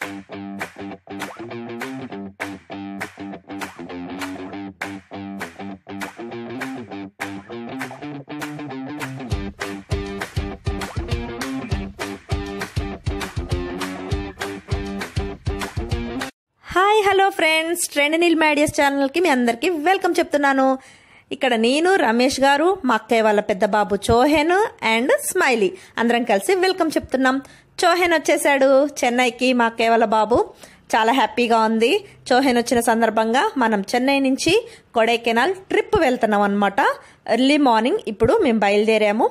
hi hello friends ట్రెండ్ నిల్ మైడియస్ ఛానల్కి మీ అందరికీ వెల్కమ్ చెప్తున్నాను ఇక్కడ నేను రమేష్ గారు మా అక్కయ్య వాళ్ళ పెద్ద బాబు చోహెన్ అండ్ స్మైలీ అందరం కలిసి వెల్కమ్ చెప్తున్నాం చోహెన్ వచ్చేసాడు చెన్నైకి మా అక్కయ్య వాళ్ళ బాబు చాలా హ్యాపీగా ఉంది చోహెన్ వచ్చిన సందర్భంగా మనం చెన్నై నుంచి కొడైకెనాల్ ట్రిప్ వెళ్తున్నాం అనమాట ఎర్లీ మార్నింగ్ ఇప్పుడు మేము బయలుదేరాము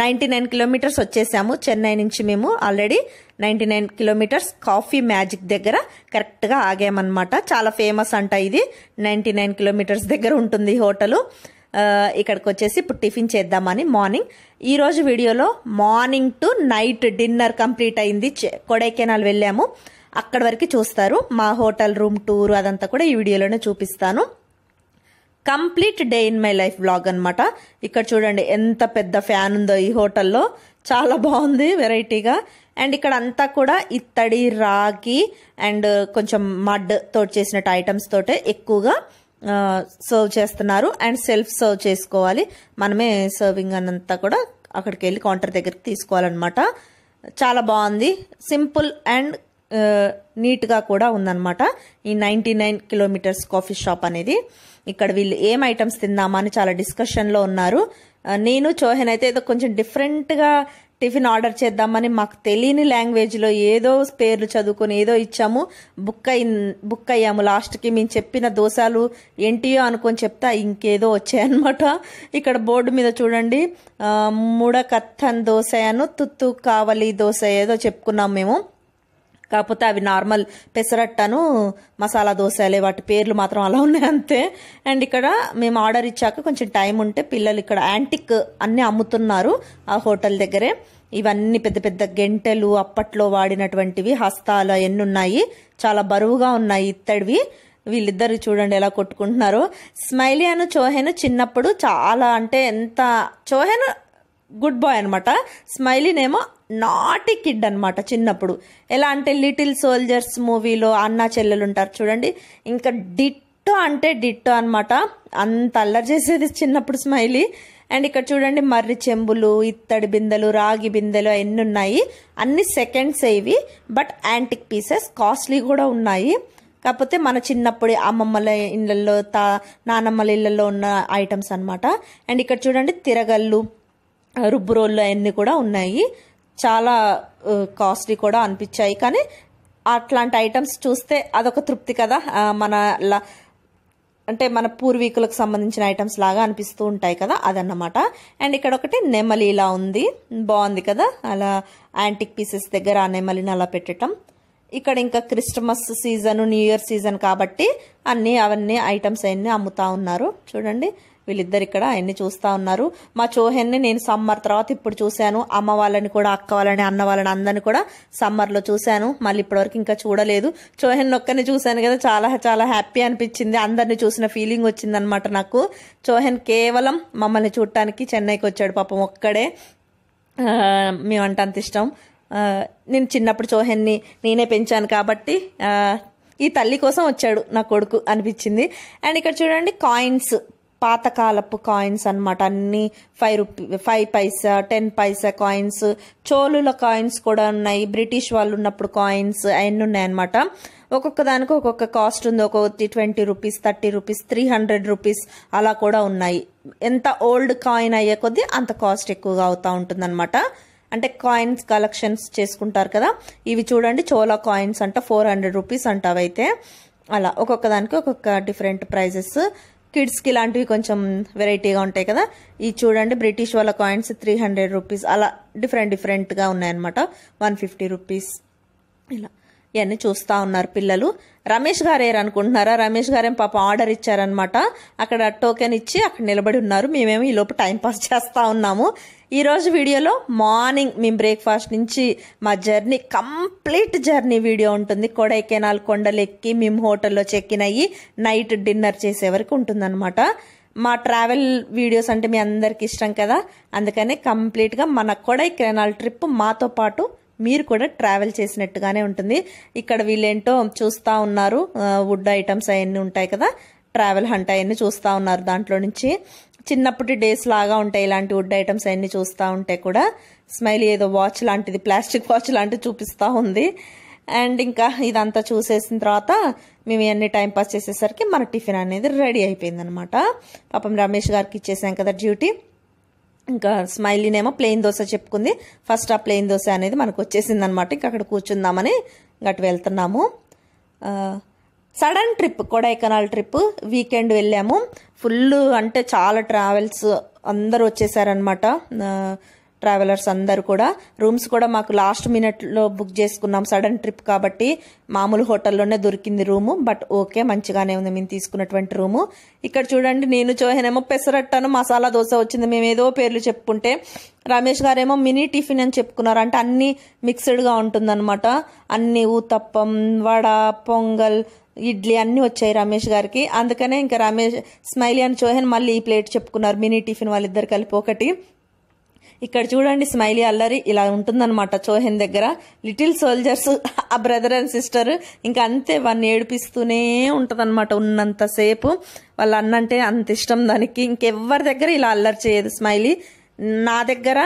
నైంటీ నైన్ కిలోమీటర్స్ వచ్చేసాము చెన్నై నుంచి మేము already ninety nine kilometres coffee magic దగ్గర కరెక్ట్గా ఆగామన్నమాట చాలా ఫేమస్ అంట ఇది నైంటీ నైన్ కిలోమీటర్స్ దగ్గర ఉంటుంది హోటలు ఇక్కడికి వచ్చేసి ఇప్పుడు టిఫిన్ చేద్దామని మార్నింగ్ ఈరోజు వీడియోలో morning to night dinner complete అయింది కొడైకెనాల్ వెళ్ళాము అక్కడి వరకు చూస్తారు మా హోటల్ రూమ్ టూర్ అదంతా కూడా ఈ వీడియోలోనే చూపిస్తాను complete day in my life blog అనమాట ఇక్కడ చూడండి ఎంత పెద్ద ఫ్యాన్ ఉందో ఈ హోటల్లో చాలా బాగుంది వెరైటీగా అండ్ ఇక్కడ అంతా కూడా ఇత్తడి రాగి అండ్ కొంచెం మడ్ తో చేసినట్టు ఐటమ్స్ తోటే ఎక్కువగా సర్వ్ చేస్తున్నారు అండ్ సెల్ఫ్ సర్వ్ చేసుకోవాలి మనమే సర్వింగ్ అన్నంతా కూడా అక్కడికి వెళ్ళి కౌంటర్ దగ్గరికి తీసుకోవాలన్నమాట చాలా బాగుంది సింపుల్ అండ్ నీట్గా కూడా ఉందన్నమాట ఈ ninety nine kilometres coffee shop అనేది ఇక్కడ వీళ్ళు ఏం ఐటమ్స్ తిందామా అని చాలా డిస్కషన్లో ఉన్నారు నేను చోహెన్ అయితే ఏదో కొంచెం డిఫరెంట్గా టిఫిన్ ఆర్డర్ చేద్దామని మాకు తెలియని లాంగ్వేజ్లో ఏదో పేర్లు చదువుకొని ఏదో ఇచ్చాము బుక్ అయి బుక్ అయ్యాము లాస్ట్కి మేము చెప్పిన దోశాలు ఏంటియో అనుకొని చెప్తా ఇంకేదో వచ్చాయన్నమాట ఇక్కడ బోర్డు మీద చూడండి ముడకత్తన్ దోశ అను తుత్తు కావలి దోశ ఏదో చెప్పుకున్నాం మేము కాకపోతే అవి నార్మల్ పెసరట్టను మసాలా దోశలే వాటి పేర్లు మాత్రం అలా ఉన్నాయి అంతే అండ్ ఇక్కడ మేము ఆర్డర్ ఇచ్చాక కొంచెం టైం ఉంటే పిల్లలు ఇక్కడ యాంటిక్ అన్నీ అమ్ముతున్నారు ఆ హోటల్ దగ్గరే ఇవన్నీ పెద్ద పెద్ద గెంటెలు అప్పట్లో వాడినటువంటివి హస్తాలు అవన్నీ ఉన్నాయి చాలా బరువుగా ఉన్నాయి ఇత్తడివి వీళ్ళిద్దరు చూడండి ఎలా కొట్టుకుంటున్నారు స్మైలీ అను చోహెను చిన్నప్పుడు చాలా అంటే ఎంత చోహెను గుడ్ బాయ్ అనమాట స్మైలీనేమో నాటి కిడ్ అనమాట చిన్నప్పుడు ఎలా అంటే లిటిల్ సోల్జర్స్ మూవీలో అన్న చెల్లెలు ఉంటారు చూడండి ఇంకా డిట్టో అంటే డిట్టో అనమాట అంత అల్లరి చేసేది చిన్నప్పుడు స్మైలీ అండ్ ఇక్కడ చూడండి మర్రి చెంబులు ఇత్తడి బిందెలు రాగి బిందెలు అవన్నీ ఉన్నాయి అన్ని సెకండ్స్ ఇవి బట్ యాంటిక్ పీసెస్ కాస్ట్లీ కూడా ఉన్నాయి కాకపోతే మన చిన్నప్పుడు అమ్మమ్మల ఇళ్ళల్లో తా నానమ్మల ఇళ్ళల్లో ఉన్న ఐటమ్స్ అనమాట అండ్ ఇక్కడ చూడండి తిరగళ్ళు రుబ్బు రోళ్ళు అవన్నీ కూడా ఉన్నాయి చాలా కాస్ట్లీ కూడా అనిపించాయి కానీ అట్లాంటి ఐటమ్స్ చూస్తే అదొక తృప్తి కదా మన అంటే మన పూర్వీకులకు సంబంధించిన ఐటమ్స్ లాగా అనిపిస్తూ ఉంటాయి కదా అదన్నమాట అండ్ ఇక్కడ ఒకటి నెమలి ఇలా ఉంది బాగుంది కదా అలా యాంటిక్ పీసెస్ దగ్గర ఆ నెమలిని అలా పెట్టడం ఇక్కడ ఇంకా Christmas season new year season కాబట్టి అన్నీ అవన్నీ ఐటమ్స్ అన్నీ అమ్ముతా ఉన్నారు చూడండి వీళ్ళిద్దరు ఇక్కడ ఆయన్ని చూస్తా ఉన్నారు మా చోహెన్ని నేను సమ్మర్ తర్వాత ఇప్పుడు చూశాను అమ్మ వాళ్ళని కూడా అక్క వాళ్ళని అన్న వాళ్ళని అందరిని కూడా సమ్మర్లో చూశాను మళ్ళీ ఇప్పటివరకు ఇంకా చూడలేదు చోహెన్ ఒక్కరిని చూశాను కదా చాలా చాలా హ్యాపీ అనిపించింది అందరిని చూసిన ఫీలింగ్ అనమాట నాకు చోహెన్ కేవలం మమ్మల్ని చూడటానికి చెన్నైకి వచ్చాడు పాపం ఒక్కడే మేమంటే అంత ఇష్టం నేను చిన్నప్పుడు చోహెన్ని నేనే పెంచాను కాబట్టి ఈ తల్లి కోసం వచ్చాడు నా కొడుకు అనిపించింది అండ్ ఇక్కడ చూడండి కాయిన్స్ పాతకాలపు కాయిన్స్ అనమాట అన్ని five rupee five paisa ten paisa coins చోళుల కాయిన్స్ కూడా ఉన్నాయి బ్రిటిష్ వాళ్ళు ఉన్నప్పుడు కాయిన్స్ అవన్నీ అనమాట ఒక్కొక్క దానికి ఒక్కొక్క కాస్ట్ ఉంది ఒక్కొక్కటి twenty rupees thirty rupees three hundred rupees అలా కూడా ఉన్నాయి ఎంత ఓల్డ్ కాయిన్ అయ్యే కొద్దీ అంత కాస్ట్ ఎక్కువగా అవుతూ అనమాట అంటే కాయిన్స్ కలెక్షన్స్ చేసుకుంటారు కదా ఇవి చూడండి చోలా కాయిన్స్ అంట ఫోర్ హండ్రెడ్ రూపీస్ అంట అవైతే అలా ఒక్కొక్క దానికి ఒక్కొక్క డిఫరెంట్ ప్రైజెస్ కిడ్స్కి ఇలాంటివి కొంచెం వెరైటీగా ఉంటాయి కదా ఇది చూడండి బ్రిటిష్ వాళ్ళ కాయిన్స్ త్రీ హండ్రెడ్ రూపీస్ అలా డిఫరెంట్ డిఫరెంట్గా ఉన్నాయన్నమాట వన్ ఫిఫ్టీ రూపీస్ ఇలా ఇవన్నీ చూస్తూ ఉన్నారు పిల్లలు రమేష్ గారేరు అనుకుంటున్నారా రమేష్ గారేం పాప ఆర్డర్ ఇచ్చారనమాట అక్కడ టోకెన్ ఇచ్చి అక్కడ నిలబడి ఉన్నారు మేమేమో లోపు టైంపాస్ చేస్తూ ఉన్నాము ఈరోజు వీడియోలో మార్నింగ్ మేము బ్రేక్ఫాస్ట్ నుంచి మా జర్నీ కంప్లీట్ జర్నీ వీడియో ఉంటుంది కొడైకెనాల్ కొండలెక్కి మేము హోటల్లో చెక్కిన్ అయ్యి నైట్ డిన్నర్ చేసే వరకు ఉంటుందన్నమాట మా ట్రావెల్ వీడియోస్ అంటే మీ అందరికి ఇష్టం కదా అందుకనే కంప్లీట్గా మన కొడైకెనాల్ ట్రిప్ మాతో పాటు మీరు కూడా ట్రావెల్ చేసినట్టుగానే ఉంటుంది ఇక్కడ వీళ్ళేంటో చూస్తూ ఉన్నారు వుడ్ ఐటమ్స్ అవన్నీ ఉంటాయి కదా ట్రావెల్ హంట్ అవన్నీ చూస్తూ ఉన్నారు దాంట్లో నుంచి చిన్నప్పటి డేస్ లాగా ఉంటాయి ఇలాంటి వుడ్ ఐటమ్స్ అవన్నీ చూస్తూ ఉంటే కూడా స్మైల్ ఏదో వాచ్ లాంటిది ప్లాస్టిక్ వాచ్ లాంటిది చూపిస్తూ ఉంది అండ్ ఇంకా ఇదంతా చూసేసిన తర్వాత మేము ఇవన్నీ టైంపాస్ చేసేసరికి మన టిఫిన్ అనేది రెడీ అయిపోయిందనమాట పాపం రమేష్ గారికి ఇచ్చేసాం కదా డ్యూటీ ఇంకా స్మైలీనేమో ప్లెయిన్ దోశ చెప్పుకుంది ఫస్ట్ ఆ ప్లెయిన్ దోశ అనేది మనకు వచ్చేసింది అనమాట ఇంకా అక్కడ కూర్చుందామని గట్టు వెళ్తున్నాము sudden trip Kodaikanal trip weekend వెళ్ళాము ఫుల్ అంటే చాలా ట్రావెల్స్ అందరూ వచ్చేసారనమాట ట్రావెలర్స్ అందరు కూడా రూమ్స్ కూడా మాకు లాస్ట్ మినిట్లో బుక్ చేసుకున్నాం సడన్ ట్రిప్ కాబట్టి మామూలు హోటల్లోనే దొరికింది రూము బట్ ఓకే మంచిగానే ఉంది మేము తీసుకున్నటువంటి రూము ఇక్కడ చూడండి నేను చోహనేమో పెసరట్టను మసాలా దోశ వచ్చింది మేము ఏదో పేర్లు చెప్పుకుంటే రమేష్ గారేమో మినీ టిఫిన్ అని చెప్పుకున్నారు అంటే అన్ని మిక్స్డ్గా ఉంటుందన్నమాట అన్ని ఊతప్పం వడ పొంగల్ ఇడ్లీ అన్నీ వచ్చాయి రమేష్ గారికి అందుకనే ఇంకా రమేష్ స్మైలీ అని చోహన్ మళ్ళీ ఈ ప్లేట్ చెప్పుకున్నారు మినీ టిఫిన్ వాళ్ళిద్దరు కలిపి ఒకటి ఇక్కడ చూడండి స్మైలీ అల్లరి ఇలా ఉంటుందన్నమాట చోహెన్ దగ్గర లిటిల్ సోల్జర్స్ ఆ బ్రదర్ అండ్ సిస్టర్ ఇంకా అంతే వాడిని ఏడిపిస్తూనే ఉంటుందన్నమాట ఉన్నంతసేపు వాళ్ళ అన్నంటే అంత ఇష్టం దానికి ఇంకెవ్వరి దగ్గర ఇలా అల్లరి చేయదు స్మైలీ నా దగ్గర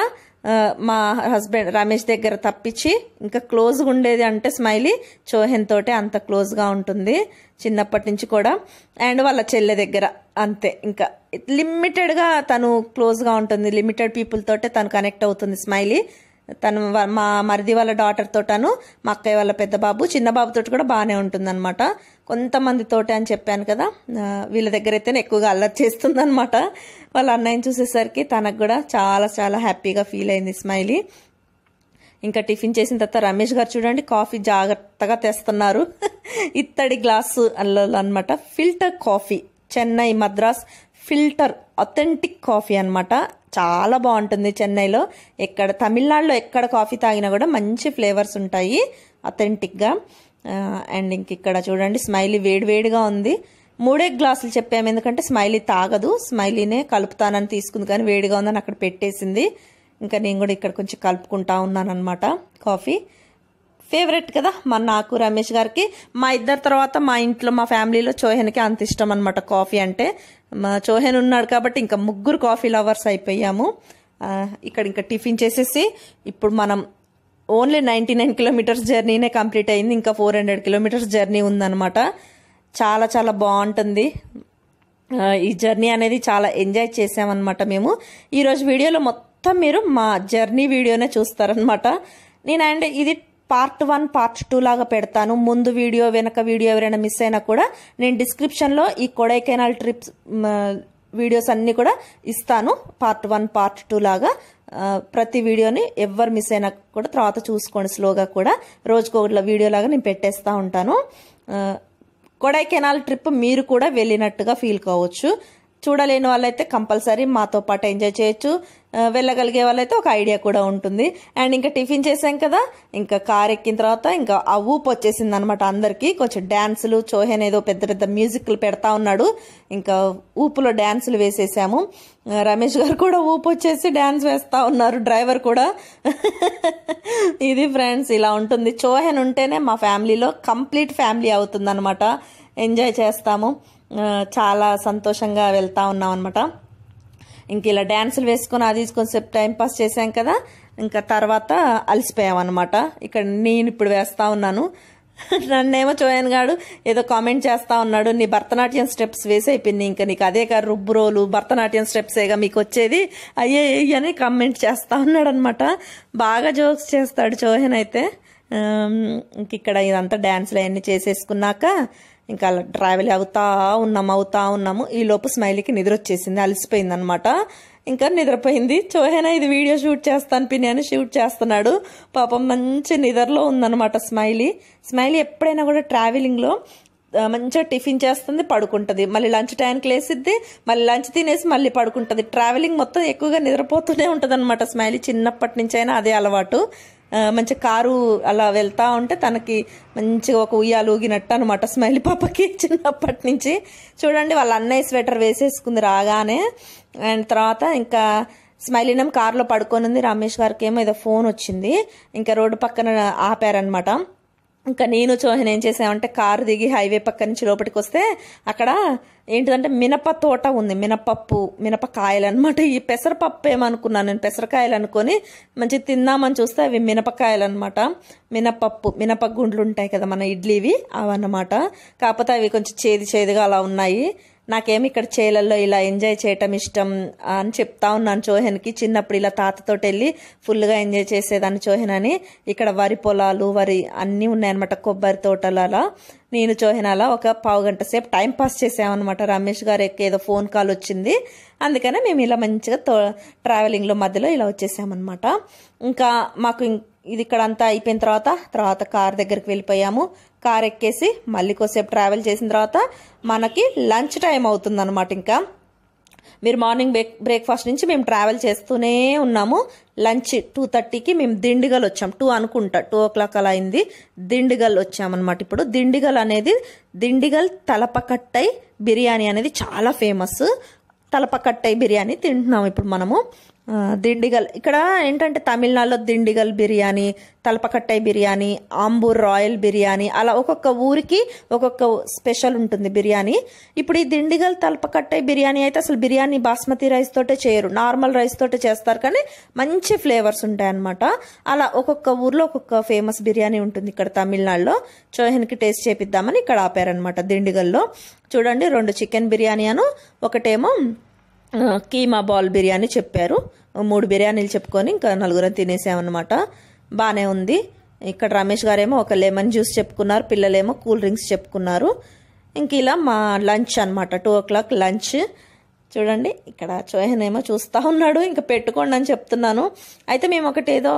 మా హస్బెండ్ రమేష్ దగ్గర తప్పించి ఇంకా క్లోజ్గా ఉండేది అంటే స్మైలీ చోహెన్ తోటే అంత క్లోజ్గా ఉంటుంది చిన్నప్పటి నుంచి కూడా అండ్ వాళ్ళ చెల్లె దగ్గర అంతే ఇంకా లిమిటెడ్గా తను క్లోజ్గా ఉంటుంది లిమిటెడ్ పీపుల్ తోటే తను కనెక్ట్ అవుతుంది స్మైలీ తను మా మరిది వాళ్ళ డాటర్ తోటను మా అక్కయ్య వాళ్ళ పెద్ద బాబు చిన్న తోటి కూడా బాగానే ఉంటుందన్నమాట కొంతమంది తోటే అని చెప్పాను కదా వీళ్ళ దగ్గర అయితేనే ఎక్కువగా అల్లరి చేస్తుందన్నమాట వాళ్ళ అన్నయ్యని చూసేసరికి తనకు కూడా చాలా చాలా హ్యాపీగా ఫీల్ అయింది స్మైలీ ఇంకా టిఫిన్ చేసిన తర్వాత రమేష్ గారు చూడండి కాఫీ జాగ్రత్తగా తెస్తున్నారు ఇత్తడి గ్లాసు అల్లలు అనమాట filter coffee Chennai Madras filter authentic coffee అనమాట చాలా బాగుంటుంది చెన్నైలో ఎక్కడ తమిళనాడులో ఎక్కడ కాఫీ తాగినా కూడా మంచి ఫ్లేవర్స్ ఉంటాయి అథెంటిక్గా అండ్ ఇంక ఇక్కడ చూడండి స్మైలీ వేడివేడిగా ఉంది మూడే గ్లాసులు చెప్పాము ఎందుకంటే స్మైలీ తాగదు స్మైలీనే కలుపుతానని తీసుకుంది కానీ వేడిగా ఉందని అక్కడ పెట్టేసింది ఇంకా నేను కూడా ఇక్కడ కొంచెం కలుపుకుంటా ఉన్నాను అనమాట కాఫీ ఫేవరెట్ కదా మా నాకు రమేష్ గారికి మా ఇద్దరు తర్వాత మా ఇంట్లో మా ఫ్యామిలీలో చోహెన్కి అంత ఇష్టం అనమాట కాఫీ అంటే మా చోహెన్ ఉన్నాడు కాబట్టి ఇంకా ముగ్గురు కాఫీ లవర్స్ అయిపోయాము ఇక్కడ ఇంకా టిఫిన్ చేసేసి ఇప్పుడు మనం ఓన్లీ నైంటీ నైన్ కిలోమీటర్స్ జర్నీనే కంప్లీట్ అయింది ఇంకా ఫోర్ హండ్రెడ్ కిలోమీటర్స్ జర్నీ ఉందనమాట చాలా చాలా బాగుంటుంది ఈ జర్నీ అనేది చాలా ఎంజాయ్ చేసామన్నమాట మేము ఈరోజు వీడియోలో మొత్తం మీరు మా జర్నీ వీడియోనే చూస్తారనమాట నేను అండ్ ఇది పార్ట్ వన్ పార్ట్ టూ లాగా పెడతాను ముందు వీడియో వెనక వీడియో ఎవరైనా మిస్ అయినా కూడా నేను డిస్క్రిప్షన్లో ఈ కొడైకెనాల్ ట్రిప్స్ వీడియోస్ అన్నీ కూడా ఇస్తాను పార్ట్ వన్ పార్ట్ టూ లాగా ప్రతి వీడియోని ఎవరు మిస్ అయినా కూడా తర్వాత చూసుకోండి స్లోగా కూడా రోజుకోట్ల వీడియో లాగా నేను పెట్టేస్తూ ఉంటాను కొడైకెనాల్ ట్రిప్ మీరు కూడా వెళ్ళినట్టుగా ఫీల్ కావచ్చు చూడలేని వాళ్ళైతే కంపల్సరీ మాతో పాటు ఎంజాయ్ చేయొచ్చు వెళ్ళగలిగే వాళ్ళైతే ఒక ఐడియా కూడా ఉంటుంది అండ్ ఇంకా టిఫిన్ చేసాం కదా ఇంకా కార్ ఎక్కిన తర్వాత ఇంకా ఆ ఊపు వచ్చేసింది అనమాట అందరికీ కొంచెం డ్యాన్సులు చోహెన్ ఏదో పెద్ద పెద్ద మ్యూజిక్లు పెడతా ఉన్నాడు ఇంకా ఊపులో డ్యాన్సులు వేసేసాము రమేష్ గారు కూడా ఊపు వచ్చేసి డ్యాన్స్ వేస్తూ ఉన్నారు డ్రైవర్ కూడా ఇది ఫ్రెండ్స్ ఇలా ఉంటుంది చోహెన్ ఉంటేనే మా ఫ్యామిలీలో కంప్లీట్ ఫ్యామిలీ అవుతుందన్నమాట ఎంజాయ్ చేస్తాము చాలా సంతోషంగా వెళ్తా ఉన్నాం అనమాట ఇంక ఇలా డ్యాన్సులు వేసుకొని అది కొంచెంసేపు టైం పాస్ చేశాం కదా ఇంకా తర్వాత అలసిపోయామన్నమాట ఇక్కడ నేను ఇప్పుడు వేస్తా ఉన్నాను నన్నేమో చోయన్ గాడు ఏదో కామెంట్ చేస్తా ఉన్నాడు నీ భరతనాట్యం స్టెప్స్ వేసి అయిపోయింది ఇంకా నీకు అదే కాదు రుబ్బు రోలు భరతనాట్యం స్టెప్సేగా మీకు వచ్చేది అయ్యే అని కామెంట్ చేస్తా ఉన్నాడు అనమాట బాగా జోక్స్ చేస్తాడు చోహన్ అయితే ఇంక ఇక్కడ ఇదంతా డ్యాన్స్లు అవన్నీ చేసేసుకున్నాక ఇంకా అలా ట్రావెల్ అవుతా ఉన్నాము అవుతా ఉన్నాము ఈ లోపు స్మైలీకి నిద్ర వచ్చేసింది అలసిపోయింది అనమాట ఇంకా నిద్రపోయింది చోహేనా ఇది వీడియో షూట్ చేస్తాను పిని అని షూట్ చేస్తున్నాడు పాపం మంచి నిద్రలో ఉందనమాట స్మైలీ స్మైలీ ఎప్పుడైనా కూడా ట్రావెలింగ్లో మంచిగా టిఫిన్ చేస్తుంది పడుకుంటుంది మళ్ళీ లంచ్ టైంకి లేసిద్ది మళ్ళీ లంచ్ తినేసి మళ్ళీ పడుకుంటుంది ట్రావెలింగ్ మొత్తం ఎక్కువగా నిద్రపోతూనే ఉంటుంది అనమాట స్మైలీ చిన్నప్పటి అయినా అదే అలవాటు మంచి కారు అలా వెళ్తా ఉంటే తనకి మంచిగా ఒక ఉయ్యాలు ఊగినట్టు అనమాట స్మైలీ పాపకి చిన్నప్పటి నుంచి చూడండి వాళ్ళ అన్నయ్య స్వెటర్ వేసేసుకుంది రాగానే అండ్ తర్వాత ఇంకా నేమ్ కారులో పడుకొని ఉంది రమేష్ గారికి ఏమో ఏదో ఫోన్ వచ్చింది ఇంకా రోడ్డు పక్కన ఆపారనమాట ఇంకా నేను చోహన్ ఏం చేసామంటే కారు దిగి హైవే పక్క నుంచి లోపలికి వస్తే అక్కడ ఏంటిదంటే మినప తోట ఉంది మినపప్పు మినపకాయలు అనమాట ఈ పెసరపప్పు ఏమనుకున్నాను నేను పెసరకాయలు అనుకొని మంచి తిందామని చూస్తే అవి మినపకాయలు అనమాట మినపప్పు మినప గుండ్లు ఉంటాయి కదా మన ఇడ్లీవి అవన్నమాట కాకపోతే అవి కొంచెం చేది చేదుగా అలా ఉన్నాయి నాకేమి ఇక్కడ చేలల్లో ఇలా ఎంజాయ్ చేయటం ఇష్టం అని చెప్తా ఉన్నాను చోహెన్కి చిన్నప్పుడు ఇలా తాతతోటి వెళ్ళి ఫుల్గా ఎంజాయ్ చేసేదాన్ని చోహెన్ అని ఇక్కడ వరి పొలాలు వరి అన్నీ ఉన్నాయన్నమాట కొబ్బరి తోటలు అలా నేను చోహెన్ అలా ఒక పావు గంట సేపు టైం పాస్ చేసామన్నమాట రమేష్ గారికి ఏదో ఫోన్ కాల్ వచ్చింది అందుకనే మేము ఇలా మంచిగా తో ట్రావెలింగ్లో మధ్యలో ఇలా వచ్చేసామన్నమాట ఇంకా మాకు ఇది ఇక్కడ అంతా అయిపోయిన తర్వాత తర్వాత కార్ దగ్గరికి వెళ్ళిపోయాము కార్ ఎక్కేసి మళ్ళీ కొద్దిసేపు ట్రావెల్ చేసిన తర్వాత మనకి లంచ్ టైం అనమాట ఇంకా మీరు మార్నింగ్ బ్రేక్ బ్రేక్ఫాస్ట్ నుంచి మేము ట్రావెల్ చేస్తూనే ఉన్నాము లంచ్ టూ థర్టీకి మేము దిండిగల్ వచ్చాం టూ అనుకుంటా టూ ఓ క్లాక్ అలా అయింది దిండిగల్ వచ్చామన్నమాట ఇప్పుడు దిండిగల్ అనేది దిండిగల్ తలపకట్టై బిర్యానీ అనేది చాలా ఫేమస్ తలపకట్టై బిర్యానీ తింటున్నాము ఇప్పుడు మనము దిండిగల్ ఇక్కడ ఏంటంటే తమిళనాడులో దిండిగల్ బిర్యానీ తలపకట్టై బిర్యానీ ఆంబూర్ రాయల్ బిర్యానీ అలా ఒక్కొక్క ఊరికి ఒక్కొక్క స్పెషల్ ఉంటుంది బిర్యానీ ఇప్పుడు ఈ దిండిగల్ తలపకట్టై బిర్యానీ అయితే అసలు బిర్యానీ బాస్మతి రైస్ తోటే చేయరు నార్మల్ రైస్ తోటే చేస్తారు కానీ మంచి ఫ్లేవర్స్ ఉంటాయి అనమాట అలా ఒక్కొక్క ఊర్లో ఒక్కొక్క ఫేమస్ బిర్యానీ ఉంటుంది ఇక్కడ తమిళనాడులో చోహెన్కి టేస్ట్ చేపిద్దామని ఇక్కడ ఆపారనమాట దిండిగల్లో చూడండి రెండు చికెన్ బిర్యానీ అను ఒకటేమో కీమా బాల్ బిర్యానీ చెప్పారు మూడు బిర్యానీలు చెప్పుకొని ఇంకా నలుగురం తినేసామన్నమాట బాగానే ఉంది ఇక్కడ రమేష్ గారేమో ఒక లెమన్ జ్యూస్ చెప్పుకున్నారు పిల్లలేమో కూల్ డ్రింక్స్ చెప్పుకున్నారు ఇంక ఇలా మా లంచ్ అనమాట టూ ఓ క్లాక్ లంచ్ చూడండి ఇక్కడ చోహన్ ఏమో చూస్తూ ఉన్నాడు ఇంకా పెట్టుకోండి అని చెప్తున్నాను అయితే మేము ఒకటి ఏదో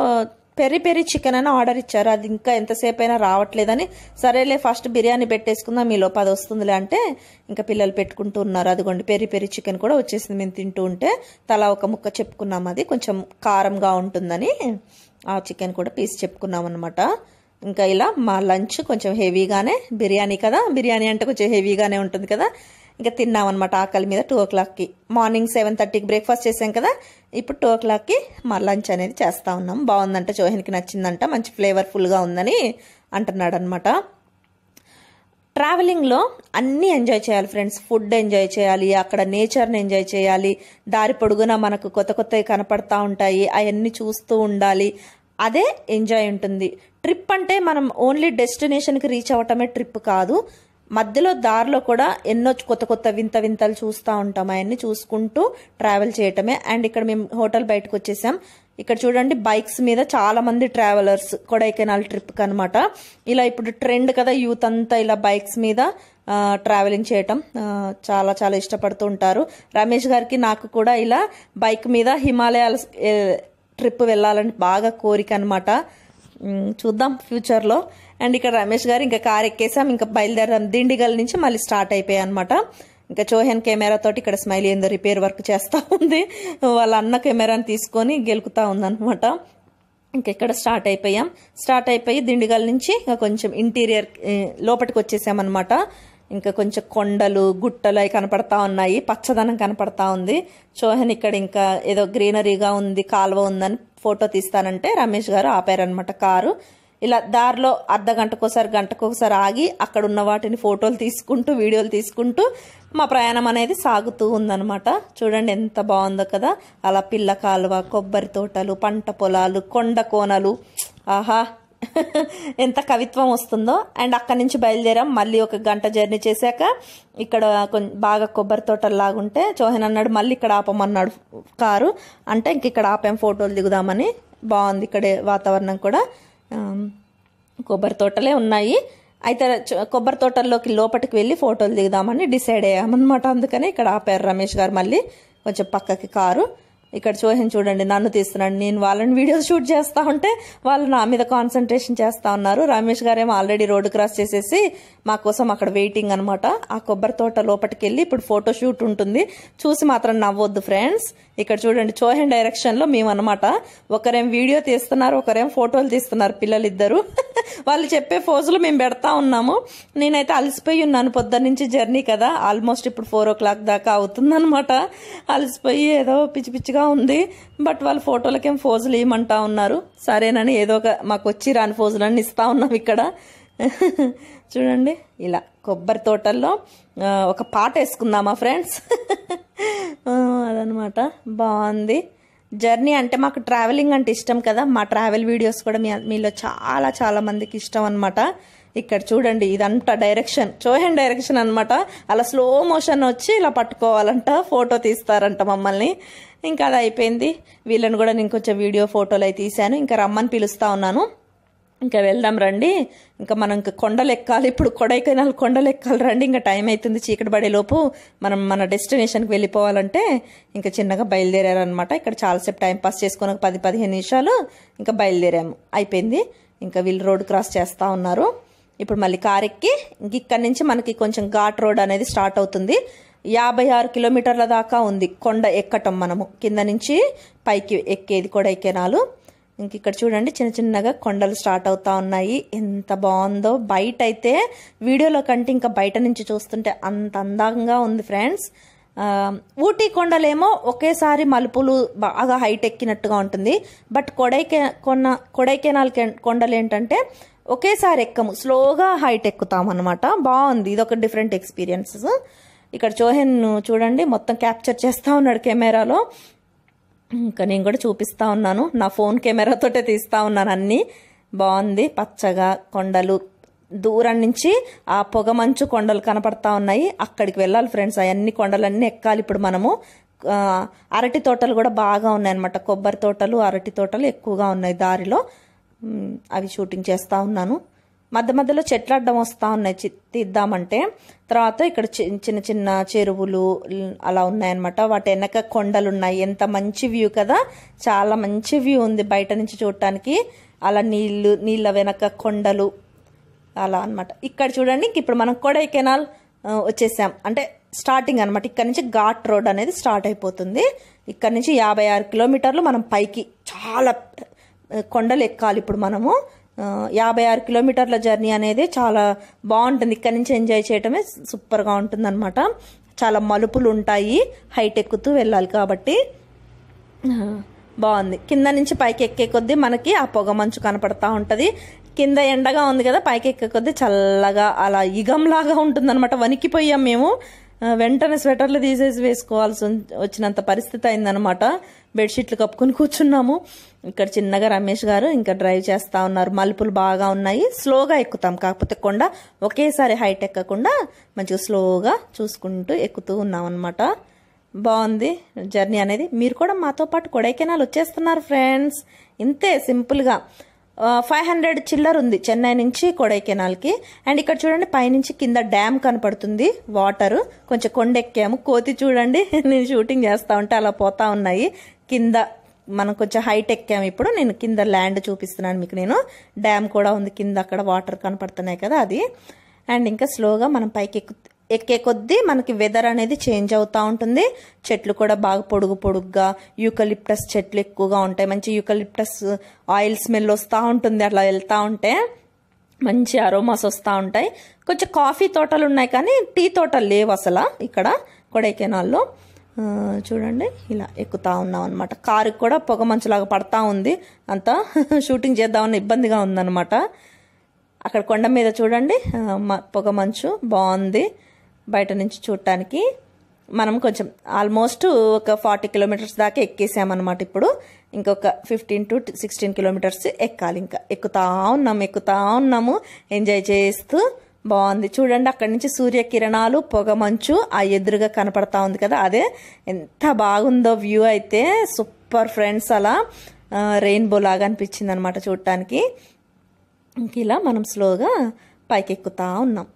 పెరి పెరి చికెన్ అని ఆర్డర్ ఇచ్చారు అది ఇంకా ఎంతసేపు అయినా రావట్లేదని సరేలే ఫస్ట్ బిర్యానీ పెట్టేసుకుందాం మీలో లోపల వస్తుందిలే అంటే ఇంకా పిల్లలు పెట్టుకుంటూ ఉన్నారు అదిగోండి పెరి పెరి చికెన్ కూడా వచ్చేసింది మేము తింటూ ఉంటే తలా ఒక ముక్క చెప్పుకున్నాం అది కొంచెం కారంగా ఉంటుందని ఆ చికెన్ కూడా పీస్ చెప్పుకున్నాం అనమాట ఇంకా ఇలా మా లంచ్ కొంచెం హెవీగానే బిర్యానీ కదా బిర్యానీ అంటే కొంచెం హెవీగానే ఉంటుంది కదా ఇంకా తిన్నామన్నమాట ఆకలి మీద టూ ఓ క్లాక్కి మార్నింగ్ సెవెన్ థర్టీకి బ్రేక్ఫాస్ట్ చేసాం కదా ఇప్పుడు టూ ఓ క్లాక్కి మా లంచ్ అనేది చేస్తూ ఉన్నాం బాగుందంట జోహన్కి నచ్చిందంట మంచి ఫ్లేవర్ఫుల్గా ఉందని అంటున్నాడు అనమాట ట్రావెలింగ్లో అన్నీ ఎంజాయ్ చేయాలి ఫ్రెండ్స్ ఫుడ్ ఎంజాయ్ చేయాలి అక్కడ నేచర్ని ఎంజాయ్ చేయాలి దారి పొడుగున మనకు కొత్త కొత్తవి కనపడతా ఉంటాయి అవన్నీ చూస్తూ ఉండాలి అదే ఎంజాయ్ ఉంటుంది ట్రిప్ అంటే మనం ఓన్లీ డెస్టినేషన్కి రీచ్ అవ్వటమే ట్రిప్ కాదు మధ్యలో దారిలో కూడా ఎన్నో కొత్త కొత్త వింత వింతలు చూస్తూ ఉంటాం ఆయన్ని చూసుకుంటూ ట్రావెల్ చేయటమే అండ్ ఇక్కడ మేము హోటల్ బయటకు వచ్చేసాం ఇక్కడ చూడండి బైక్స్ మీద చాలా మంది ట్రావెలర్స్ కొడైకెనాల్ ట్రిప్కి అనమాట ఇలా ఇప్పుడు ట్రెండ్ కదా యూత్ అంతా ఇలా బైక్స్ మీద ట్రావెలింగ్ చేయటం చాలా చాలా ఇష్టపడుతూ ఉంటారు రమేష్ గారికి నాకు కూడా ఇలా బైక్ మీద హిమాలయాల ట్రిప్ వెళ్ళాలని బాగా కోరిక అనమాట చూద్దాం ఫ్యూచర్లో అండ్ ఇక్కడ రమేష్ గారు ఇంకా కార్ ఎక్కేసాం ఇంకా బయలుదేరాం దిండిగల్ నుంచి మళ్ళీ స్టార్ట్ అయిపోయాయి అనమాట ఇంకా చోహెన్ తోటి ఇక్కడ స్మైల్ ఏందో రిపేర్ వర్క్ చేస్తూ ఉంది వాళ్ళ అన్న కెమెరాని తీసుకొని గెలుకుతూ ఉందనమాట ఇంకా ఇక్కడ స్టార్ట్ అయిపోయాం స్టార్ట్ అయిపోయి దిండిగల్ నుంచి ఇంకా కొంచెం ఇంటీరియర్ లోపలికి వచ్చేసామన్నమాట ఇంకా కొంచెం కొండలు గుట్టలు అవి కనపడతా ఉన్నాయి పచ్చదనం కనపడతా ఉంది చోహన్ ఇక్కడ ఇంకా ఏదో గ్రీనరీగా ఉంది కాలువ ఉందని ఫోటో తీస్తానంటే రమేష్ గారు ఆపారనమాట కారు ఇలా దారిలో అర్ధ గంటకోసారి గంటకోసారి ఆగి అక్కడ ఉన్న వాటిని ఫోటోలు తీసుకుంటూ వీడియోలు తీసుకుంటూ మా ప్రయాణం అనేది సాగుతూ ఉందనమాట చూడండి ఎంత బాగుందో కదా అలా పిల్ల కాలువ కొబ్బరి తోటలు పంట పొలాలు కొండ కోనలు ఆహా ఎంత కవిత్వం వస్తుందో అండ్ అక్కడి నుంచి బయలుదేరాం మళ్ళీ ఒక గంట జర్నీ చేశాక ఇక్కడ కొంచెం బాగా కొబ్బరి తోటల్లాగుంటే చోహన్ అన్నాడు మళ్ళీ ఇక్కడ ఆపమన్నాడు కారు అంటే ఇంక ఇక్కడ ఆపాం ఫోటోలు దిగుదామని బాగుంది ఇక్కడే వాతావరణం కూడా కొబ్బరి తోటలే ఉన్నాయి అయితే కొబ్బరి తోటల్లోకి లోపలికి వెళ్ళి ఫోటోలు దిగుదామని డిసైడ్ అయ్యామన్నమాట అందుకనే ఇక్కడ ఆపారు రమేష్ గారు మళ్ళీ కొంచెం పక్కకి కారు ఇక్కడ సోహెన్ చూడండి నన్ను తీస్తున్నాడు నేను వాళ్ళని వీడియోస్ షూట్ చేస్తా ఉంటే వాళ్ళు నా మీద కాన్సన్ట్రేషన్ చేస్తా ఉన్నారు రమేష్ గారేమో ఆల్రెడీ రోడ్డు క్రాస్ చేసేసి మా అక్కడ వెయిటింగ్ అనమాట ఆ కొబ్బరి తోట లోపలికి వెళ్ళి ఇప్పుడు ఫోటో షూట్ ఉంటుంది చూసి మాత్రం నవ్వొద్దు ఫ్రెండ్స్ ఇక్కడ చూడండి చోహెన్ లో మేము అనమాట ఒకరేం వీడియో తీస్తున్నారు ఒకరేం ఫోటోలు తీస్తున్నారు పిల్లలు ఇద్దరు వాళ్ళు చెప్పే ఫోజులు మేము పెడతా ఉన్నాము నేనైతే అలసిపోయి ఉన్నాను పొద్దున్న నుంచి జర్నీ కదా ఆల్మోస్ట్ ఇప్పుడు ఫోర్ ఓ క్లాక్ దాకా అవుతుందనమాట అలసిపోయి ఏదో పిచ్చి పిచ్చిగా గా ఉంది బట్ వాళ్ళ ఫోటోలకేం ఫోజులు ఇవ్వమంటా ఉన్నారు సరేనని ఏదో ఒక మాకు వచ్చి రాని ఫోజులన్నీ ఇస్తా ఉన్నాం ఇక్కడ చూడండి ఇలా కొబ్బరి తోటల్లో ఒక పాట వేసుకుందామా ఫ్రెండ్స్ అదనమాట బాగుంది జర్నీ అంటే మాకు ట్రావెలింగ్ అంటే ఇష్టం కదా మా ట్రావెల్ వీడియోస్ కూడా మీలో చాలా చాలా మందికి ఇష్టం అనమాట ఇక్కడ చూడండి ఇదంతా డైరెక్షన్ చోహెన్ డైరెక్షన్ అనమాట అలా స్లో మోషన్ వచ్చి ఇలా పట్టుకోవాలంట ఫోటో తీస్తారంట మమ్మల్ని ఇంకా అది అయిపోయింది వీళ్ళని కూడా నేను కొంచెం వీడియో ఫోటోలు అయితే తీశాను ఇంకా రమ్మని పిలుస్తా ఉన్నాను ఇంకా వెళ్దాం రండి ఇంకా మనం ఇంకా కొండలు ఎక్కాలి ఇప్పుడు కొడైకైనా కొండలు ఎక్కాలి రండి ఇంకా టైం అవుతుంది చీకటి పడేలోపు మనం మన డెస్టినేషన్కి వెళ్ళిపోవాలంటే ఇంకా చిన్నగా బయలుదేరారనమాట ఇక్కడ చాలాసేపు టైం పాస్ చేసుకుని ఒక పది పదిహేను నిమిషాలు ఇంకా బయలుదేరాము అయిపోయింది ఇంకా వీళ్ళు రోడ్ క్రాస్ చేస్తూ ఉన్నారు ఇప్పుడు మళ్ళీ కారెక్కి ఇక్కడి నుంచి మనకి కొంచెం ఘాట్ రోడ్ అనేది స్టార్ట్ అవుతుంది యాభై ఆరు కిలోమీటర్ల దాకా ఉంది కొండ ఎక్కటం మనము కింద నుంచి పైకి ఎక్కేది కూడా ఎక్కేనాలు ఇంక ఇక్కడ చూడండి చిన్న చిన్నగా కొండలు స్టార్ట్ అవుతా ఉన్నాయి ఎంత బాగుందో బయట అయితే వీడియోలో కంటే ఇంకా బయట నుంచి చూస్తుంటే అంత అందంగా ఉంది ఫ్రెండ్స్ ఊటీ కొండలేమో ఒకేసారి మలుపులు బాగా హైట్ ఎక్కినట్టుగా ఉంటుంది బట్ కొడైకే కొన్న కొడైకెనాల్ కొండలు ఏంటంటే ఒకేసారి ఎక్కము స్లోగా హైట్ ఎక్కుతాం అనమాట బాగుంది ఇది ఒక డిఫరెంట్ ఎక్స్పీరియన్స్ ఇక్కడ చోహెన్ చూడండి మొత్తం క్యాప్చర్ చేస్తా ఉన్నాడు కెమెరాలో ఇంకా నేను కూడా చూపిస్తా ఉన్నాను నా ఫోన్ కెమెరాతోటే తీస్తా ఉన్నాను అన్నీ బాగుంది పచ్చగా కొండలు దూరం నుంచి ఆ పొగ మంచు కొండలు కనపడతా ఉన్నాయి అక్కడికి వెళ్ళాలి ఫ్రెండ్స్ అవన్నీ కొండలన్నీ ఎక్కాలి ఇప్పుడు మనము అరటి తోటలు కూడా బాగా ఉన్నాయి అనమాట కొబ్బరి తోటలు అరటి తోటలు ఎక్కువగా ఉన్నాయి దారిలో అవి షూటింగ్ చేస్తూ ఉన్నాను మధ్య మధ్యలో అడ్డం వస్తూ ఉన్నాయి తీద్దామంటే తర్వాత ఇక్కడ చిన్న చిన్న చెరువులు అలా ఉన్నాయన్నమాట వాటి వెనక కొండలు ఉన్నాయి ఎంత మంచి వ్యూ కదా చాలా మంచి వ్యూ ఉంది బయట నుంచి చూడటానికి అలా నీళ్ళు నీళ్ళ వెనక కొండలు అలా అనమాట ఇక్కడ చూడండి ఇప్పుడు మనం కొడైకెనాల్ వచ్చేసాం అంటే స్టార్టింగ్ అనమాట ఇక్కడ నుంచి ఘాట్ రోడ్ అనేది స్టార్ట్ అయిపోతుంది ఇక్కడ నుంచి యాభై ఆరు కిలోమీటర్లు మనం పైకి చాలా కొండలు ఎక్కాలి ఇప్పుడు మనము యాభై ఆరు కిలోమీటర్ల జర్నీ అనేది చాలా బాగుంటుంది ఇక్కడ నుంచి ఎంజాయ్ చేయటమే సూపర్గా అనమాట చాలా మలుపులు ఉంటాయి హైట్ ఎక్కుతూ వెళ్ళాలి కాబట్టి బాగుంది కింద నుంచి పైకి ఎక్కే కొద్దీ మనకి ఆ పొగ మంచు కనపడతా ఉంటుంది కింద ఎండగా ఉంది కదా పైకి ఎక్కే కొద్దీ చల్లగా అలా ఇగంలాగా అనమాట వణికిపోయాం మేము వెంటనే స్వెటర్లు తీసేసి వేసుకోవాల్సి వచ్చినంత పరిస్థితి అయిందనమాట బెడ్షీట్లు కప్పుకొని కూర్చున్నాము ఇక్కడ చిన్నగా రమేష్ గారు ఇంకా డ్రైవ్ చేస్తూ ఉన్నారు మలుపులు బాగా ఉన్నాయి స్లోగా ఎక్కుతాం కాకపోతే కొండ ఒకేసారి హైట్ ఎక్కకుండా మంచిగా స్లోగా చూసుకుంటూ ఎక్కుతూ ఉన్నాం అనమాట బాగుంది జర్నీ అనేది మీరు కూడా మాతో పాటు కొడైకెనాల్ వచ్చేస్తున్నారు ఫ్రెండ్స్ ఇంతే సింపుల్గా ఫైవ్ హండ్రెడ్ చిల్లర్ ఉంది చెన్నై నుంచి కొడైకెనాల్కి అండ్ ఇక్కడ చూడండి పైనుంచి కింద డ్యామ్ కనపడుతుంది వాటర్ కొంచెం కొండెక్కాము కోతి చూడండి నేను షూటింగ్ చేస్తూ ఉంటే అలా పోతా ఉన్నాయి కింద మనం కొంచెం హైట్ ఎక్కాము ఇప్పుడు నేను కింద ల్యాండ్ చూపిస్తున్నాను మీకు నేను డ్యామ్ కూడా ఉంది కింద అక్కడ వాటర్ కనపడుతున్నాయి కదా అది అండ్ ఇంకా స్లోగా మనం పైకి ఎక్కు ఎక్కే కొద్దీ మనకి వెదర్ అనేది చేంజ్ అవుతూ ఉంటుంది చెట్లు కూడా బాగా పొడుగు పొడుగ్గా యూకలిప్టస్ చెట్లు ఎక్కువగా ఉంటాయి మంచి యూకలిప్టస్ ఆయిల్ స్మెల్ వస్తూ ఉంటుంది అట్లా వెళ్తూ ఉంటే మంచి అరోమాస్ వస్తూ ఉంటాయి కొంచెం కాఫీ తోటలు ఉన్నాయి కానీ టీ తోటలు లేవు అసలు ఇక్కడ కొడైకెనాల్లో చూడండి ఇలా ఎక్కుతా ఉన్నాం అనమాట కారుకి కూడా పొగ మంచులాగా పడతా ఉంది అంతా షూటింగ్ చేద్దామన్న ఇబ్బందిగా ఉందన్నమాట అక్కడ కొండ మీద చూడండి పొగ మంచు బాగుంది బయట నుంచి చూడటానికి మనం కొంచెం ఆల్మోస్ట్ ఒక ఫార్టీ కిలోమీటర్స్ దాకా ఎక్కేసామన్నమాట ఇప్పుడు ఇంకొక ఫిఫ్టీన్ టు సిక్స్టీన్ కిలోమీటర్స్ ఎక్కాలి ఇంకా ఎక్కుతా ఉన్నాము ఎక్కుతా ఉన్నాము ఎంజాయ్ చేస్తూ బాగుంది చూడండి అక్కడి నుంచి సూర్యకిరణాలు పొగ మంచు ఆ ఎదురుగా కనపడతా ఉంది కదా అదే ఎంత బాగుందో వ్యూ అయితే సూపర్ ఫ్రెండ్స్ అలా రెయిన్బో లాగా అనిపించింది అనమాట చూడటానికి ఇంక ఇలా మనం స్లోగా పైకి ఎక్కుతా ఉన్నాం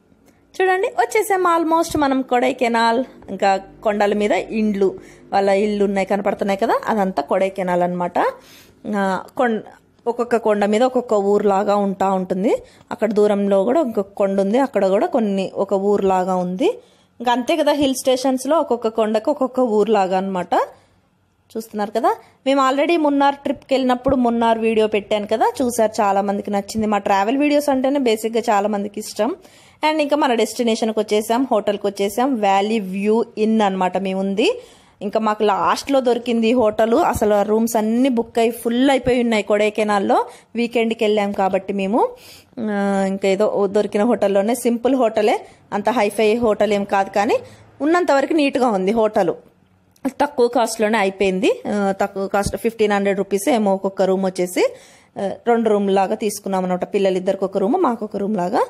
చూడండి వచ్చేసాం ఆల్మోస్ట్ మనం కొడైకెనాల్ ఇంకా కొండల మీద ఇండ్లు వాళ్ళ ఇళ్ళు ఉన్నాయి కనపడుతున్నాయి కదా అదంతా కొడైకెనాల్ అనమాట కొండ ఒక్కొక్క కొండ మీద ఒక్కొక్క ఊరులాగా ఉంటా ఉంటుంది అక్కడ దూరంలో కూడా ఇంకొక కొండ ఉంది అక్కడ కూడా కొన్ని ఒక ఊరులాగా ఉంది ఇంకా అంతే కదా హిల్ స్టేషన్స్లో ఒక్కొక్క కొండకు ఒక్కొక్క ఊరులాగా అనమాట చూస్తున్నారు కదా మేము ఆల్రెడీ మున్నార్ ట్రిప్కి వెళ్ళినప్పుడు మున్నార్ వీడియో పెట్టాను కదా చూసారు చాలామందికి నచ్చింది మా ట్రావెల్ వీడియోస్ అంటేనే బేసిక్గా చాలామందికి ఇష్టం అండ్ ఇంకా మన డెస్టినేషన్కి వచ్చేసాం హోటల్కి వచ్చేసాం వ్యాలీ వ్యూ ఇన్ అనమాట ఉంది ఇంకా మాకు లాస్ట్లో దొరికింది హోటల్ అసలు రూమ్స్ అన్నీ బుక్ అయి ఫుల్ అయిపోయి ఉన్నాయి కొడైకెనాల్లో వీకెండ్కి వెళ్ళాం కాబట్టి మేము ఇంకా ఏదో దొరికిన హోటల్లోనే సింపుల్ హోటలే అంత హైఫై హోటల్ ఏం కాదు కానీ ఉన్నంత వరకు నీట్గా ఉంది హోటల్ తక్కువ కాస్ట్లోనే అయిపోయింది తక్కువ కాస్ట్ ఫిఫ్టీన్ హండ్రెడ్ రూపీస్ ఏమో ఒక్కొక్క రూమ్ వచ్చేసి రెండు రూమ్ లాగా తీసుకున్నాం అనమాట పిల్లలిద్దరికి ఒక రూమ్ మాకొక రూమ్ లాగా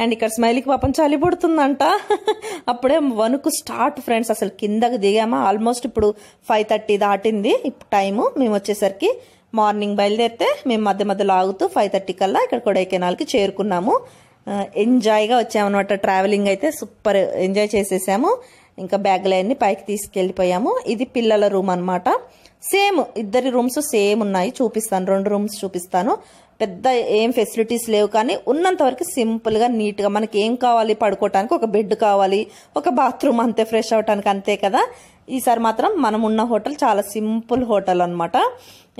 అండ్ ఇక్కడ స్మైలీకి పాపం చలి పుడుతుందంట అప్పుడే వణుకు స్టార్ట్ ఫ్రెండ్స్ అసలు కిందకు దిగామా ఆల్మోస్ట్ ఇప్పుడు ఫైవ్ థర్టీ దాటింది ఇప్పుడు టైము మేము వచ్చేసరికి మార్నింగ్ బయలుదేరితే మేము మధ్య మధ్యలో ఆగుతూ ఫైవ్ థర్టీ కల్లా ఇక్కడ కొడైకెనాల్కి చేరుకున్నాము ఎంజాయ్గా uh, వచ్చామన్నమాట ట్రావెలింగ్ అయితే సూపర్ ఎంజాయ్ చేసేసాము ఇంకా బ్యాగ్లన్నీ పైకి తీసుకెళ్ళిపోయాము ఇది పిల్లల రూమ్ అనమాట సేమ్ ఇద్దరి రూమ్స్ సేమ్ ఉన్నాయి చూపిస్తాను రెండు రూమ్స్ చూపిస్తాను పెద్ద ఏం ఫెసిలిటీస్ లేవు కానీ ఉన్నంత వరకు సింపుల్గా నీట్గా మనకి ఏం కావాలి పడుకోవటానికి ఒక బెడ్ కావాలి ఒక బాత్రూమ్ అంతే ఫ్రెష్ అవ్వటానికి అంతే కదా ఈసారి మాత్రం మనం ఉన్న హోటల్ చాలా సింపుల్ హోటల్ అనమాట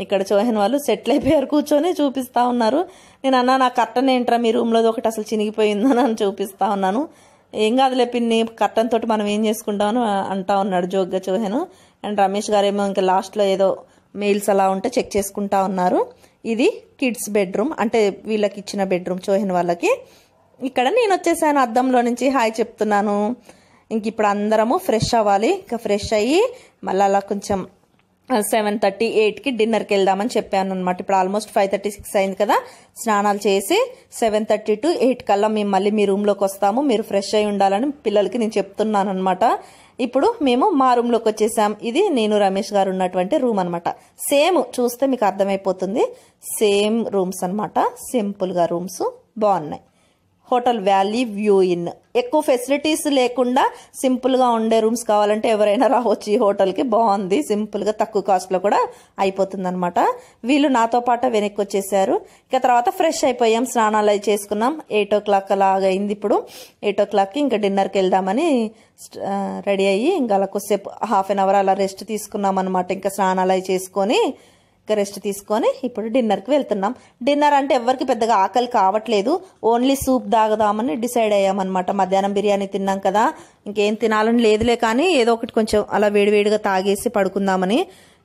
ఇక్కడ చోహన్ వాళ్ళు సెటిల్ అయిపోయారు కూర్చొని చూపిస్తూ ఉన్నారు నేను అన్నా నా కర్టన్ ఏంట్రా మీ రూమ్లో ఒకటి అసలు చినిగిపోయిందని అని చూపిస్తూ ఉన్నాను ఏం కాదులే పిన్ని కర్టన్ తోటి మనం ఏం చేసుకుంటామని అంటా ఉన్నాడు జోగ్గా చూహాను అండ్ రమేష్ గారేమో ఇంకా లాస్ట్లో ఏదో మెయిల్స్ అలా ఉంటే చెక్ చేసుకుంటా ఉన్నారు ఇది కిడ్స్ బెడ్రూమ్ అంటే వీళ్ళకి ఇచ్చిన బెడ్రూమ్ చోహిన్ వాళ్ళకి ఇక్కడ నేను వచ్చేసాను అద్దంలో నుంచి హాయ్ చెప్తున్నాను ఇంక ఇప్పుడు అందరము ఫ్రెష్ అవ్వాలి ఇంకా ఫ్రెష్ అయ్యి మళ్ళీ అలా కొంచెం సెవెన్ థర్టీ ఎయిట్కి డిన్నర్కి వెళ్దామని చెప్పాను అనమాట ఇప్పుడు ఆల్మోస్ట్ ఫైవ్ థర్టీ సిక్స్ అయింది కదా స్నానాలు చేసి సెవెన్ థర్టీ టు ఎయిట్ కల్లా మేము మళ్ళీ మీ రూమ్లోకి వస్తాము మీరు ఫ్రెష్ అయి ఉండాలని పిల్లలకి నేను చెప్తున్నాను అనమాట ఇప్పుడు మేము మా రూమ్లోకి వచ్చేసాం ఇది నేను రమేష్ గారు ఉన్నటువంటి రూమ్ అనమాట సేమ్ చూస్తే మీకు అర్థమైపోతుంది సేమ్ రూమ్స్ అనమాట సింపుల్గా రూమ్స్ బాగున్నాయి హోటల్ వ్యాలీ వ్యూ ఇన్ ఎక్కువ ఫెసిలిటీస్ లేకుండా సింపుల్గా ఉండే రూమ్స్ కావాలంటే ఎవరైనా రావచ్చు ఈ హోటల్కి బాగుంది సింపుల్గా తక్కువ కాస్ట్లో కూడా అయిపోతుంది అనమాట వీళ్ళు నాతో పాటు వెనక్కి వచ్చేసారు ఇక తర్వాత ఫ్రెష్ అయిపోయాం స్నానాలు అవి చేసుకున్నాం ఎయిట్ ఓ క్లాక్ అలాగ అయింది ఇప్పుడు ఎయిట్ ఓ క్లాక్కి ఇంకా డిన్నర్కి వెళ్దామని రెడీ అయ్యి ఇంకా అలా కొద్దిసేపు హాఫ్ అన్ అవర్ అలా రెస్ట్ తీసుకున్నాం అనమాట ఇంకా స్నానాలు అవి చేసుకొని రెస్ట్ తీసుకొని ఇప్పుడు డిన్నర్కి వెళ్తున్నాం డిన్నర్ అంటే ఎవరికి పెద్దగా ఆకలి కావట్లేదు ఓన్లీ సూప్ తాగుదామని డిసైడ్ అయ్యామన్నమాట మధ్యాహ్నం బిర్యానీ తిన్నాం కదా ఇంకేం తినాలని లేదులే కానీ ఏదో ఒకటి కొంచెం అలా వేడివేడిగా తాగేసి పడుకుందామని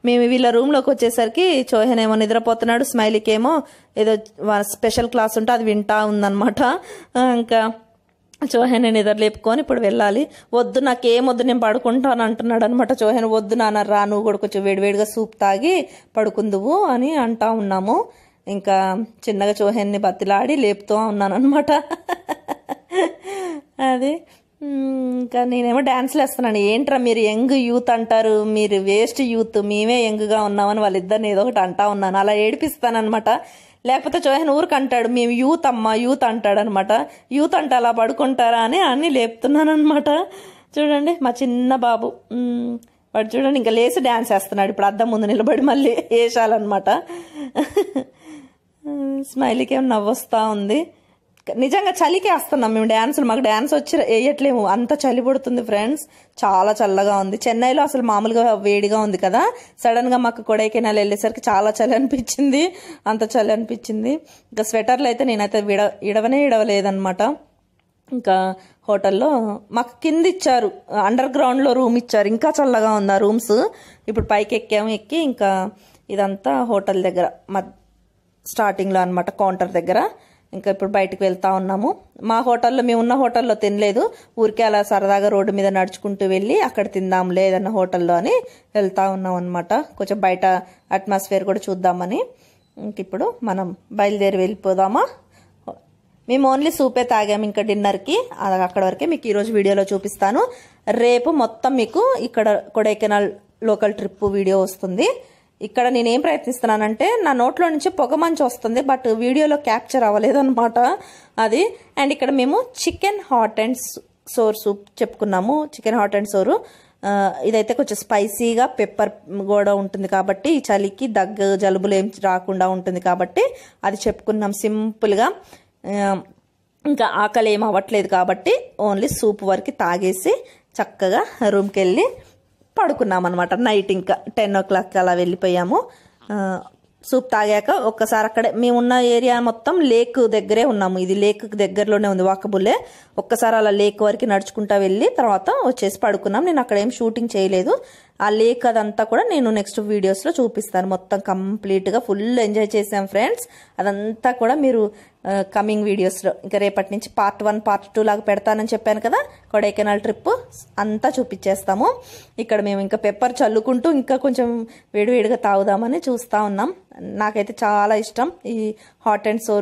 మేము వీళ్ళ రూమ్లోకి వచ్చేసరికి చోహన్ ఏమో నిద్రపోతున్నాడు ఏమో ఏదో స్పెషల్ క్లాస్ ఉంటే అది వింటా ఉందన్నమాట ఇంకా చోహెన్ నిద్ర లేపుకొని ఇప్పుడు వెళ్ళాలి వద్దు నాకేం వద్దు నేను పడుకుంటాను అంటున్నాడు అనమాట చోహెన్ వద్దు నాన్న రా నువ్వు కూడా కొంచెం వేడివేడిగా సూప్ తాగి పడుకుందువు అని అంటా ఉన్నాము ఇంకా చిన్నగా చోహెన్ని బతిలాడి లేపుతూ ఉన్నాను అనమాట అది ఇంకా నేనేమో డాన్స్లు వేస్తున్నాను ఏంట్రా మీరు యంగ్ యూత్ అంటారు మీరు వేస్ట్ యూత్ మేమే యంగ్గా ఉన్నామని వాళ్ళిద్దరిని ఏదో ఒకటి అంటా ఉన్నాను అలా అనమాట లేకపోతే చోహన్ ఊరికి అంటాడు మేము యూత్ అమ్మ యూత్ అంటాడు అనమాట యూత్ అంటే అలా పడుకుంటారా అని అన్నీ లేపుతున్నాను అనమాట చూడండి మా చిన్న బాబు వాడు చూడండి ఇంకా లేచి డ్యాన్స్ వేస్తున్నాడు ఇప్పుడు అద్దం ముందు నిలబడి మళ్ళీ వేసాలన్నమాట స్మైలీకి ఏమి నవ్వొస్తూ ఉంది నిజంగా చలికే వస్తున్నాం మేము డ్యాన్సులు మాకు డ్యాన్స్ వచ్చి వేయట్లేము అంత చలి పడుతుంది ఫ్రెండ్స్ చాలా చల్లగా ఉంది చెన్నైలో అసలు మామూలుగా వేడిగా ఉంది కదా సడన్గా మాకు కొడైకెనాల్ వెళ్ళేసరికి చాలా చలి అనిపించింది అంత చలి అనిపించింది ఇంకా స్వెటర్లు అయితే నేనైతే విడ ఇడవనే ఇడవలేదనమాట ఇంకా హోటల్లో మాకు కింద ఇచ్చారు అండర్ గ్రౌండ్లో రూమ్ ఇచ్చారు ఇంకా చల్లగా ఉంది ఆ రూమ్స్ ఇప్పుడు పైకి ఎక్కాము ఎక్కి ఇంకా ఇదంతా హోటల్ దగ్గర మ స్టార్టింగ్లో అనమాట కౌంటర్ దగ్గర ఇంకా ఇప్పుడు బయటకు వెళ్తా ఉన్నాము మా హోటల్లో మేము ఉన్న హోటల్లో తినలేదు ఊరికే అలా సరదాగా రోడ్డు మీద నడుచుకుంటూ వెళ్ళి అక్కడ తిందాం లేదన్న హోటల్లో అని వెళ్తా ఉన్నాం అనమాట కొంచెం బయట అట్మాస్ఫియర్ కూడా చూద్దామని ఇంక ఇప్పుడు మనం బయలుదేరి వెళ్ళిపోదామా మేము ఓన్లీ సూపే తాగాము ఇంకా డిన్నర్కి అక్కడ వరకే మీకు ఈరోజు వీడియోలో చూపిస్తాను రేపు మొత్తం మీకు ఇక్కడ కొడైకెనాల్ లోకల్ ట్రిప్ వీడియో వస్తుంది ఇక్కడ నేనేం ప్రయత్నిస్తున్నానంటే నా నోట్లో నుంచి పొగ మంచి వస్తుంది బట్ వీడియోలో క్యాప్చర్ అవ్వలేదు అనమాట అది అండ్ ఇక్కడ మేము chicken hot and sour soup చెప్పుకున్నాము చికెన్ హాట్ అండ్ సోరు ఇదైతే కొంచెం స్పైసీగా పెప్పర్ కూడా ఉంటుంది కాబట్టి చలికి దగ్గు జలుబులు ఏం రాకుండా ఉంటుంది కాబట్టి అది చెప్పుకున్నాం సింపుల్గా ఇంకా ఆకలి ఏం అవ్వట్లేదు కాబట్టి ఓన్లీ సూప్ వరకు తాగేసి చక్కగా రూమ్కి వెళ్ళి పడుకున్నాం అనమాట నైట్ ఇంకా టెన్ ఓ క్లాక్కి అలా వెళ్ళిపోయాము సూప్ తాగాక ఒక్కసారి అక్కడే మేమున్న ఏరియా మొత్తం లేక్ దగ్గరే ఉన్నాము ఇది లేక్ దగ్గరలోనే ఉంది వాకబుల్లే ఒక్కసారి అలా లేక్ వరకు నడుచుకుంటా వెళ్ళి తర్వాత వచ్చేసి పడుకున్నాం నేను అక్కడ ఏం షూటింగ్ చేయలేదు ఆ లేక్ అదంతా కూడా నేను నెక్స్ట్ వీడియోస్లో చూపిస్తాను మొత్తం కంప్లీట్గా ఫుల్ ఎంజాయ్ చేసాం ఫ్రెండ్స్ అదంతా కూడా మీరు కమింగ్ వీడియోస్లో ఇంకా రేపటి నుంచి పార్ట్ వన్ పార్ట్ టూ లాగా పెడతానని చెప్పాను కదా కొడైకెనాల్ ట్రిప్ అంతా చూపించేస్తాము ఇక్కడ మేము ఇంకా పెప్పర్ చల్లుకుంటూ ఇంకా కొంచెం వేడివేడిగా తాగుదామని చూస్తూ ఉన్నాం నాకైతే చాలా ఇష్టం ఈ hot and sour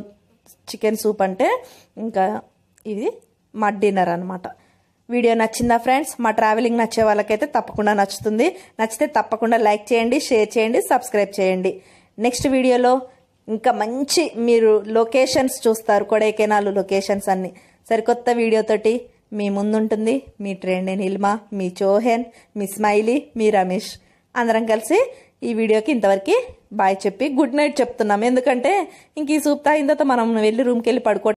chicken soup అంటే ఇంకా ఇది మా డిన్నర్ అనమాట వీడియో నచ్చిందా ఫ్రెండ్స్ మా ట్రావెలింగ్ నచ్చే వాళ్ళకైతే తప్పకుండా నచ్చుతుంది నచ్చితే తప్పకుండా లైక్ చేయండి షేర్ చేయండి సబ్స్క్రైబ్ చేయండి నెక్స్ట్ వీడియోలో ఇంకా మంచి మీరు లొకేషన్స్ చూస్తారు కొడైకెనాల్ లొకేషన్స్ అన్ని సరికొత్త వీడియోతోటి మీ ముందుంటుంది మీ ట్రెండ్ నిల్మా మీ చోహెన్ మీ స్మైలీ మీ రమేష్ అందరం కలిసి ఈ వీడియోకి ఇంతవరకు బాయ్ చెప్పి గుడ్ నైట్ చెప్తున్నాం ఎందుకంటే ఇంక ఈ సూప్తా తాగిన మనం వెళ్ళి రూమ్కి వెళ్ళి పడుకో